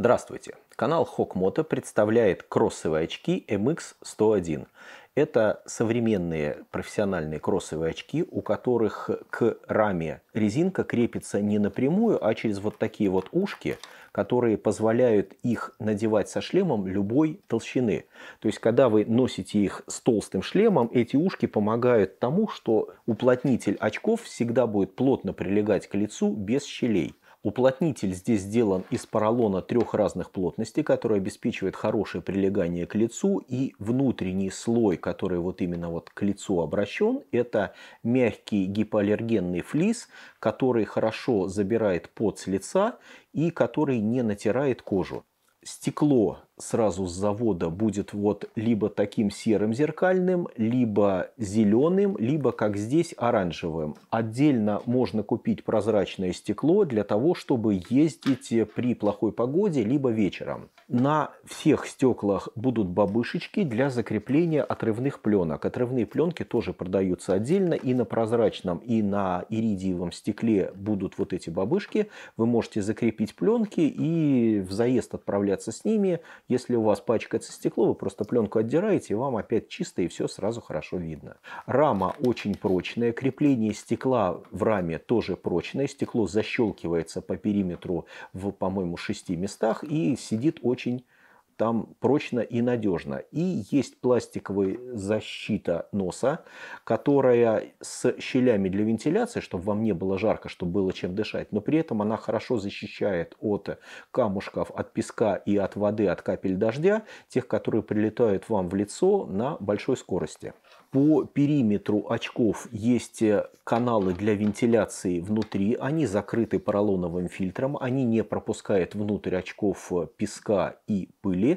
Здравствуйте! Канал Хокмото представляет кроссовые очки MX101. Это современные профессиональные кроссовые очки, у которых к раме резинка крепится не напрямую, а через вот такие вот ушки, которые позволяют их надевать со шлемом любой толщины. То есть, когда вы носите их с толстым шлемом, эти ушки помогают тому, что уплотнитель очков всегда будет плотно прилегать к лицу без щелей. Уплотнитель здесь сделан из поролона трех разных плотностей, который обеспечивает хорошее прилегание к лицу. И внутренний слой, который вот именно вот к лицу обращен, это мягкий гипоаллергенный флис, который хорошо забирает пот с лица и который не натирает кожу. Стекло сразу с завода будет вот либо таким серым зеркальным, либо зеленым, либо, как здесь, оранжевым. Отдельно можно купить прозрачное стекло для того, чтобы ездить при плохой погоде, либо вечером. На всех стеклах будут бабышечки для закрепления отрывных пленок. Отрывные пленки тоже продаются отдельно. И на прозрачном, и на иридиевом стекле будут вот эти бабышки. Вы можете закрепить пленки и в заезд отправляться с ними, если у вас пачкается стекло, вы просто пленку отдираете, и вам опять чисто, и все сразу хорошо видно. Рама очень прочная, крепление стекла в раме тоже прочное, стекло защелкивается по периметру в, по-моему, шести местах и сидит очень там прочно и надежно. И есть пластиковая защита носа, которая с щелями для вентиляции, чтобы вам не было жарко, чтобы было чем дышать, но при этом она хорошо защищает от камушков, от песка и от воды, от капель дождя, тех, которые прилетают вам в лицо на большой скорости. По периметру очков есть каналы для вентиляции внутри. Они закрыты поролоновым фильтром. Они не пропускают внутрь очков песка и пыли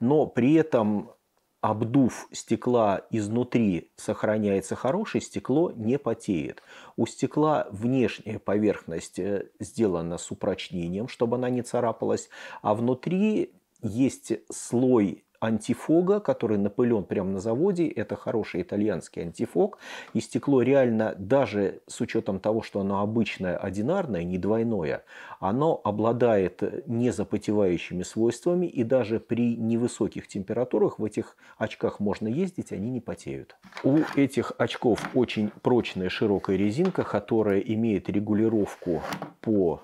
но при этом обдув стекла изнутри сохраняется хорошее, стекло не потеет. У стекла внешняя поверхность э, сделана с упрочнением, чтобы она не царапалась, а внутри есть слой антифога, который напылен прямо на заводе. Это хороший итальянский антифог. И стекло реально, даже с учетом того, что оно обычное, одинарное, не двойное, оно обладает незапотевающими свойствами. И даже при невысоких температурах в этих очках можно ездить, они не потеют. У этих очков очень прочная широкая резинка, которая имеет регулировку по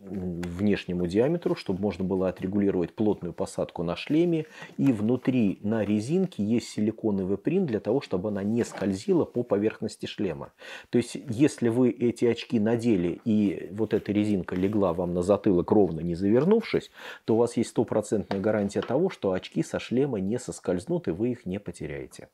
внешнему диаметру, чтобы можно было отрегулировать плотную посадку на шлеме. И внутри на резинке есть силиконовый принт для того, чтобы она не скользила по поверхности шлема. То есть, если вы эти очки надели и вот эта резинка легла вам на затылок ровно не завернувшись, то у вас есть стопроцентная гарантия того, что очки со шлема не соскользнут и вы их не потеряете.